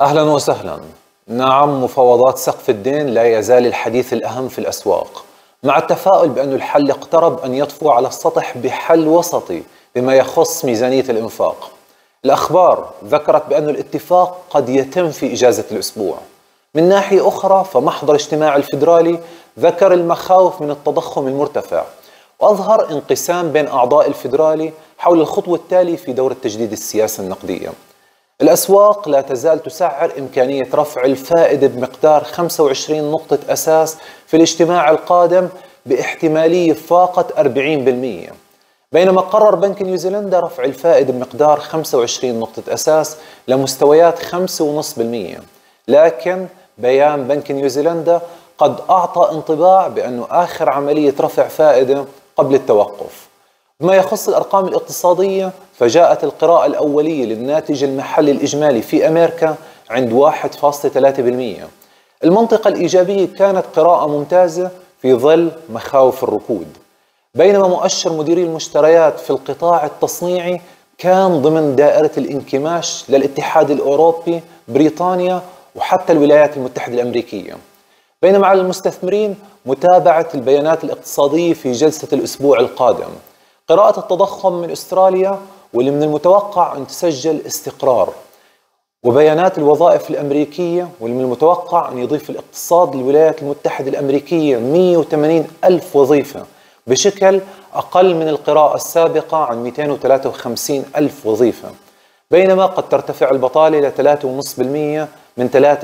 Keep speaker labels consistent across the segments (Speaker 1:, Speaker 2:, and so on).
Speaker 1: اهلا وسهلا. نعم مفاوضات سقف الدين لا يزال الحديث الاهم في الاسواق، مع التفاؤل بان الحل اقترب ان يطفو على السطح بحل وسطي بما يخص ميزانيه الانفاق. الاخبار ذكرت بان الاتفاق قد يتم في اجازه الاسبوع. من ناحيه اخرى فمحضر اجتماع الفدرالي ذكر المخاوف من التضخم المرتفع، واظهر انقسام بين اعضاء الفدرالي حول الخطوه التالية في دورة تجديد السياسة النقديه. الأسواق لا تزال تسعر إمكانية رفع الفائدة بمقدار 25 نقطة أساس في الاجتماع القادم باحتمالية فاقت 40% بينما قرر بنك نيوزيلندا رفع الفائدة بمقدار 25 نقطة أساس لمستويات 5.5% لكن بيان بنك نيوزيلندا قد أعطى انطباع بأنه آخر عملية رفع فائدة قبل التوقف ما يخص الأرقام الاقتصادية فجاءت القراءة الأولية للناتج المحلي الإجمالي في أمريكا عند 1.3% المنطقة الإيجابية كانت قراءة ممتازة في ظل مخاوف الركود بينما مؤشر مديري المشتريات في القطاع التصنيعي كان ضمن دائرة الانكماش للاتحاد الأوروبي بريطانيا وحتى الولايات المتحدة الأمريكية بينما على المستثمرين متابعة البيانات الاقتصادية في جلسة الأسبوع القادم قراءة التضخم من استراليا واللي من المتوقع أن تسجل استقرار وبيانات الوظائف الأمريكية واللي من المتوقع أن يضيف الاقتصاد للولايات المتحدة الأمريكية 180 ألف وظيفة بشكل أقل من القراءة السابقة عن 253 ألف وظيفة بينما قد ترتفع البطالة إلى 3.5% من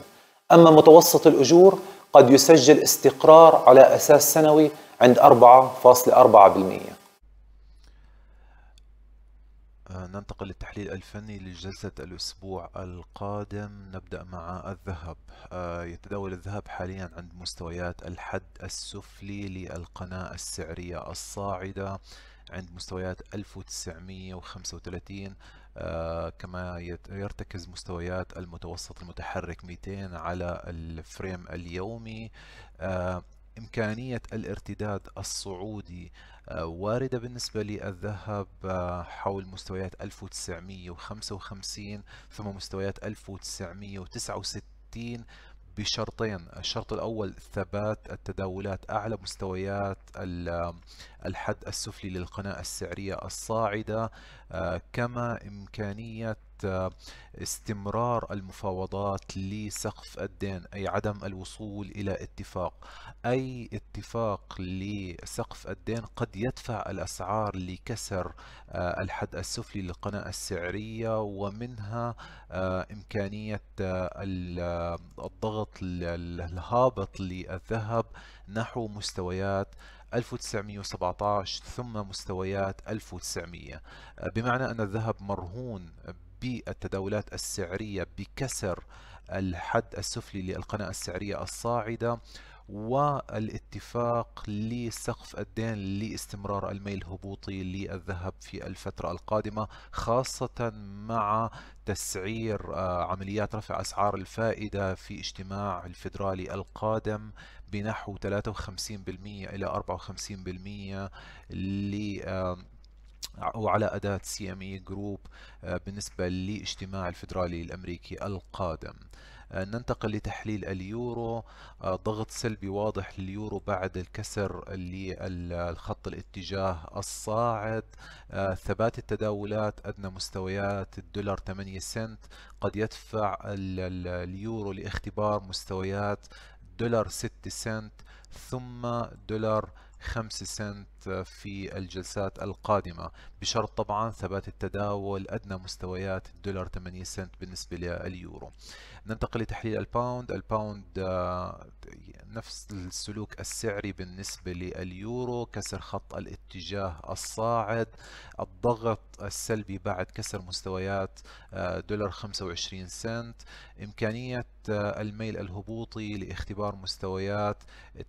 Speaker 1: 3.4% أما متوسط الأجور قد يسجل استقرار على أساس سنوي عند 4.4% آه، ننتقل للتحليل الفني لجلسة الأسبوع القادم نبدأ مع الذهب آه، يتداول الذهب حاليا عند مستويات الحد السفلي للقناة السعرية الصاعدة عند مستويات 1935 آه، كما يرتكز مستويات المتوسط المتحرك 200 على الفريم اليومي إمكانية الارتداد الصعودي آه، واردة بالنسبة للذهب آه، حول مستويات 1955 ثم مستويات 1969 بشرطين الشرط الأول ثبات التداولات أعلى مستويات الحد السفلي للقناة السعرية الصاعدة آه، كما إمكانية استمرار المفاوضات لسقف الدين أي عدم الوصول إلى اتفاق أي اتفاق لسقف الدين قد يدفع الأسعار لكسر آه، الحد السفلي للقناة السعرية ومنها آه، إمكانية آه، الضغط الهابط للذهب نحو مستويات 1917 ثم مستويات 1900 بمعنى أن الذهب مرهون بالتداولات السعرية بكسر الحد السفلي للقناة السعرية الصاعدة والاتفاق لسقف الدين لاستمرار الميل الهبوطي للذهب في الفترة القادمة خاصة مع تسعير آه، عمليات رفع أسعار الفائدة في اجتماع الفيدرالي القادم بنحو 53% إلى 54% ل او على اداه سي ام اي جروب آه، بالنسبه للاجتماع الفدرالي الامريكي القادم آه، ننتقل لتحليل اليورو آه، ضغط سلبي واضح لليورو بعد الكسر للخط الاتجاه الصاعد ثبات التداولات أدنى مستويات الدولار 8 سنت قد يدفع اليورو لاختبار مستويات دولار 6 سنت ثم دولار 5 سنت في الجلسات القادمة بشرط طبعا ثبات التداول أدنى مستويات الدولار 8 سنت بالنسبة لليورو ننتقل لتحليل الباوند الباوند آه، نفس السلوك السعري بالنسبة لليورو كسر خط الاتجاه الصاعد الضغط السلبي بعد كسر مستويات آه، دولار 25 سنت إمكانية آه، الميل الهبوطي لاختبار مستويات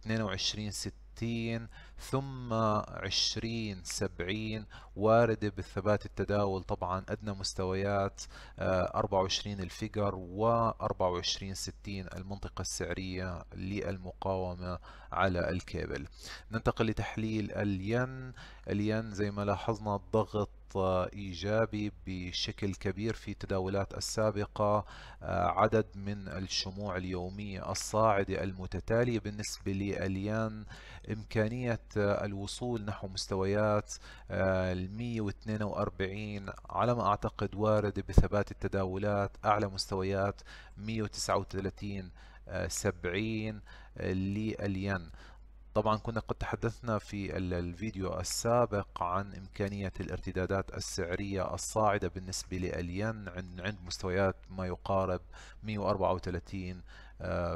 Speaker 1: 22 6 15 ثم 20 70 واردة بالثبات التداول طبعا أدنى مستويات 24 آه، الفيجر و 24 60 المنطقة السعرية للمقاومة على الكابل ننتقل لتحليل الين الين زي ما لاحظنا الضغط آه، ايجابي بشكل كبير في تداولات السابقه آه، عدد من الشموع اليوميه الصاعده المتتاليه بالنسبه للين امكانيه آه، الوصول نحو مستويات آه، ال 142 على ما أعتقد واردة بثبات التداولات أعلى مستويات 139 70 آه، للين طبعا كنا قد تحدثنا في الفيديو السابق عن إمكانية الارتدادات السعرية الصاعدة بالنسبة للين عند مستويات ما يقارب 134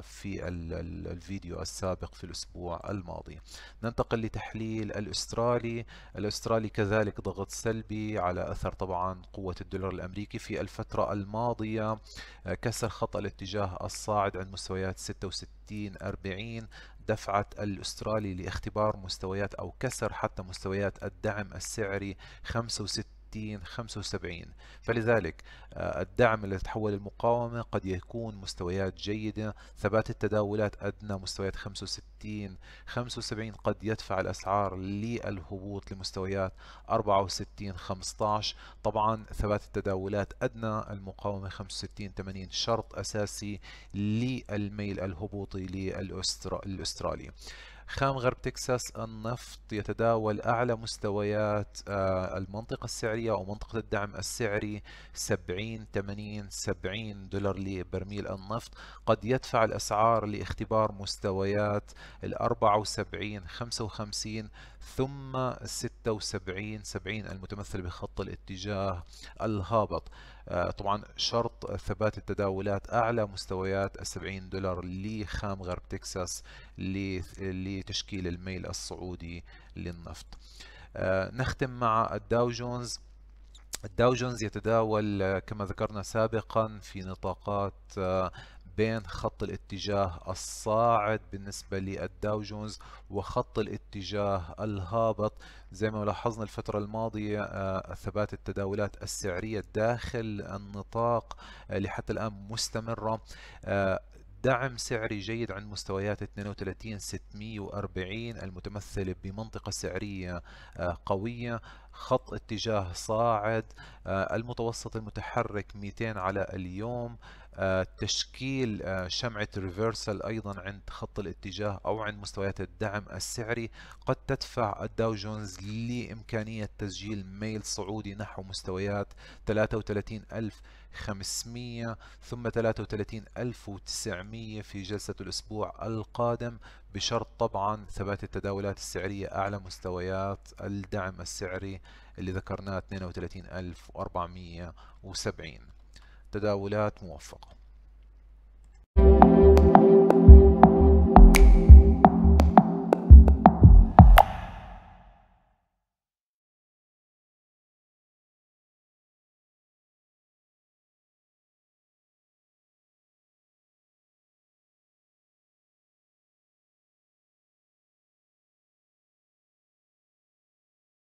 Speaker 1: في الفيديو السابق في الأسبوع الماضي ننتقل لتحليل الأسترالي الأسترالي كذلك ضغط سلبي على أثر طبعا قوة الدولار الأمريكي في الفترة الماضية كسر خط الاتجاه الصاعد عند مستويات 66 40 دفعت الأسترالي لاختبار مستويات أو كسر حتى مستويات الدعم السعري 65 60 75 فلذلك آه، الدعم الذي تحول المقاومة قد يكون مستويات جيدة ثبات التداولات أدنى مستويات 65 75 قد يدفع الأسعار للهبوط لمستويات 64 15 طبعا ثبات التداولات أدنى المقاومة 65 80 شرط أساسي للميل الهبوطي للأسترالي خام غرب تكساس النفط يتداول أعلى مستويات آه، المنطقة السعرية أو منطقة الدعم السعري 70 80 70 دولار لبرميل النفط قد يدفع الأسعار لاختبار مستويات ال 74 55 ثم 76 70 المتمثل بخط الاتجاه الهابط آه، طبعا شرط ثبات التداولات أعلى مستويات ال 70 دولار لخام غرب تكساس لتشكيل الميل الصعودي للنفط آه، نختم مع الداو جونز الداو جونز يتداول آه، كما ذكرنا سابقا في نطاقات بين خط الاتجاه الصاعد بالنسبة للداو جونز وخط الاتجاه الهابط زي ما لاحظنا الفترة الماضية آه، ثبات التداولات السعرية داخل النطاق اللي آه، حتى الآن مستمرة آه، دعم سعري جيد عند مستويات 32 640 المتمثلة بمنطقة سعرية آه، قوية خط اتجاه صاعد آه، المتوسط المتحرك 200 على اليوم آه، تشكيل شمعة ريفرسال أيضا عند خط الاتجاه أو عند مستويات الدعم السعري قد تدفع الداو جونز لإمكانية تسجيل ميل صعودي نحو مستويات 33000 500 ثم 33900 في جلسة الأسبوع القادم بشرط طبعا ثبات التداولات السعرية أعلى مستويات الدعم السعري اللي ذكرناه 32470 تداولات موفقة